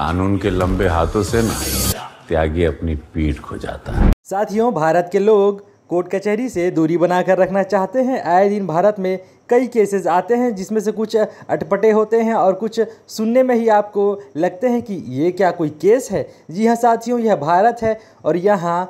कानून के लंबे हाथों से ना त्यागी अपनी पीठ खो जाता है साथियों भारत के लोग कोर्ट कचहरी से दूरी बनाकर रखना चाहते हैं आए दिन भारत में कई केसेस आते हैं जिसमें से कुछ अटपटे होते हैं और कुछ सुनने में ही आपको लगते हैं कि ये क्या कोई केस है जी हाँ साथियों यह भारत है और यहाँ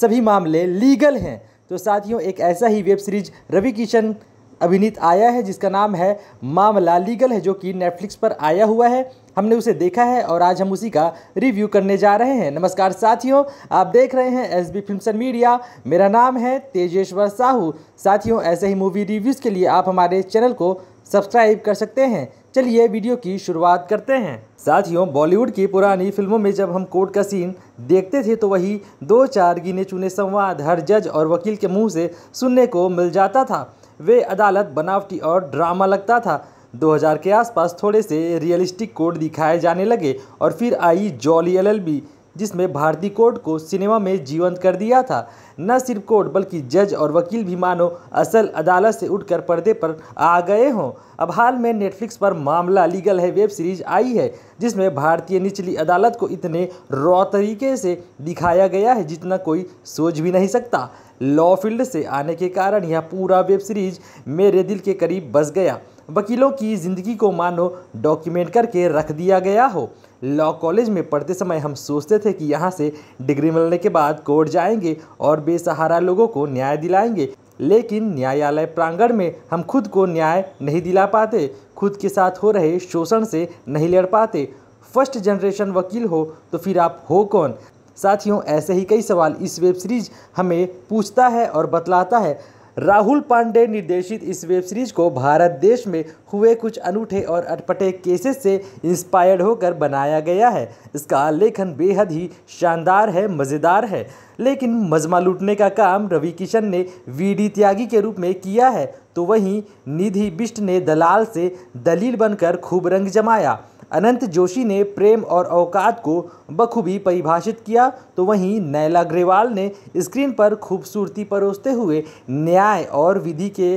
सभी मामले लीगल हैं तो साथियों एक ऐसा ही वेब सीरीज रवि किशन अभिनीत आया है जिसका नाम है मामला लीगल है जो कि नेटफ्लिक्स पर आया हुआ है हमने उसे देखा है और आज हम उसी का रिव्यू करने जा रहे हैं नमस्कार साथियों आप देख रहे हैं एस बी फिल्मसन मीडिया मेरा नाम है तेजेश्वर साहू साथियों ऐसे ही मूवी रिव्यूज़ के लिए आप हमारे चैनल को सब्सक्राइब कर सकते हैं चलिए वीडियो की शुरुआत करते हैं साथियों बॉलीवुड की पुरानी फिल्मों में जब हम कोर्ट का सीन देखते थे तो वही दो चार गिने चुने संवाद हर जज और वकील के मुंह से सुनने को मिल जाता था वे अदालत बनावटी और ड्रामा लगता था 2000 के आसपास थोड़े से रियलिस्टिक कोड दिखाए जाने लगे और फिर आई जॉली एलएलबी जिसमें भारतीय कोर्ट को सिनेमा में जीवंत कर दिया था न सिर्फ कोर्ट बल्कि जज और वकील भी मानो असल अदालत से उठकर पर्दे पर आ गए हों अब हाल में नेटफ्लिक्स पर मामला लीगल है वेब सीरीज आई है जिसमें भारतीय निचली अदालत को इतने रॉ तरीके से दिखाया गया है जितना कोई सोच भी नहीं सकता लॉ फील्ड से आने के कारण यह पूरा वेब सीरीज मेरे दिल के करीब बस गया वकीलों की ज़िंदगी को मानो डॉक्यूमेंट करके रख दिया गया हो लॉ कॉलेज में पढ़ते समय हम सोचते थे कि यहाँ से डिग्री मिलने के बाद कोर्ट जाएंगे और बेसहारा लोगों को न्याय दिलाएंगे लेकिन न्यायालय प्रांगण में हम खुद को न्याय नहीं दिला पाते खुद के साथ हो रहे शोषण से नहीं लड़ पाते फर्स्ट जनरेशन वकील हो तो फिर आप हो कौन साथियों ऐसे ही कई सवाल इस वेब सीरीज हमें पूछता है और बतलाता है राहुल पांडे निर्देशित इस वेब सीरीज को भारत देश में हुए कुछ अनूठे और अटपटे केसेस से इंस्पायर्ड होकर बनाया गया है इसका लेखन बेहद ही शानदार है मज़ेदार है लेकिन मजमा लूटने का काम रवि किशन ने वीडी त्यागी के रूप में किया है तो वहीं निधि बिष्ट ने दलाल से दलील बनकर खूब रंग जमाया अनंत जोशी ने प्रेम और अवकात को बखूबी परिभाषित किया तो वहीं नैला अग्रवाल ने स्क्रीन पर खूबसूरती परोसते हुए न्याय और विधि के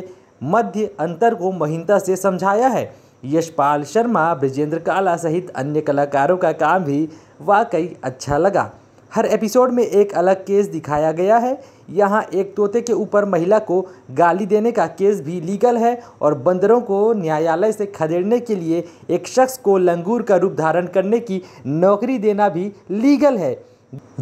मध्य अंतर को महीनता से समझाया है यशपाल शर्मा ब्रजेंद्र काला सहित अन्य कलाकारों का काम भी वाकई अच्छा लगा हर एपिसोड में एक अलग केस दिखाया गया है यहाँ एक तोते के ऊपर महिला को गाली देने का केस भी लीगल है और बंदरों को न्यायालय से खदेड़ने के लिए एक शख्स को लंगूर का रूप धारण करने की नौकरी देना भी लीगल है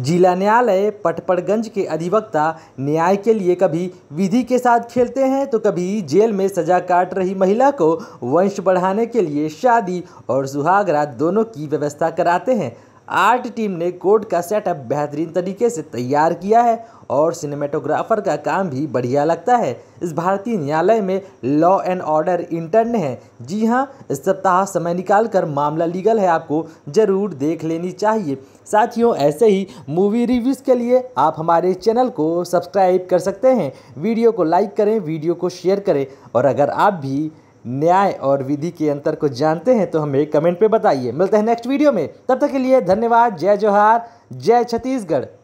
जिला न्यायालय पटपड़गंज के अधिवक्ता न्याय के लिए कभी विधि के साथ खेलते हैं तो कभी जेल में सजा काट रही महिला को वंश बढ़ाने के लिए शादी और सुहागरात दोनों की व्यवस्था कराते हैं आर्ट टीम ने कोर्ट का सेटअप बेहतरीन तरीके से तैयार किया है और सिनेमेटोग्राफर का काम भी बढ़िया लगता है इस भारतीय न्यायालय में लॉ एंड ऑर्डर इंटर्न है जी हाँ इस सप्ताह समय निकाल कर मामला लीगल है आपको ज़रूर देख लेनी चाहिए साथियों ऐसे ही मूवी रिव्यूज़ के लिए आप हमारे चैनल को सब्सक्राइब कर सकते हैं वीडियो को लाइक करें वीडियो को शेयर करें और अगर आप भी न्याय और विधि के अंतर को जानते हैं तो हमें कमेंट पे बताइए मिलते हैं नेक्स्ट वीडियो में तब तक के लिए धन्यवाद जय जोहार जय छत्तीसगढ़